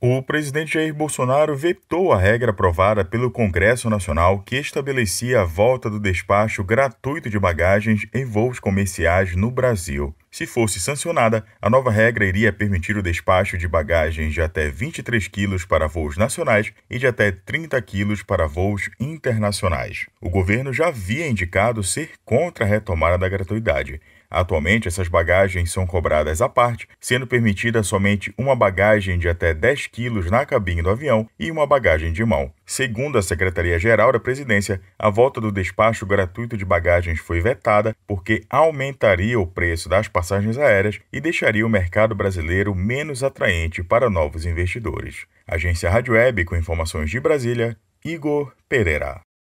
O presidente Jair Bolsonaro vetou a regra aprovada pelo Congresso Nacional que estabelecia a volta do despacho gratuito de bagagens em voos comerciais no Brasil. Se fosse sancionada, a nova regra iria permitir o despacho de bagagens de até 23 quilos para voos nacionais e de até 30 quilos para voos internacionais. O governo já havia indicado ser contra a retomada da gratuidade. Atualmente, essas bagagens são cobradas à parte, sendo permitida somente uma bagagem de até 10 quilos na cabine do avião e uma bagagem de mão. Segundo a Secretaria-Geral da Presidência, a volta do despacho gratuito de bagagens foi vetada porque aumentaria o preço das passagens aéreas e deixaria o mercado brasileiro menos atraente para novos investidores. Agência Rádio Web, com informações de Brasília, Igor Pereira.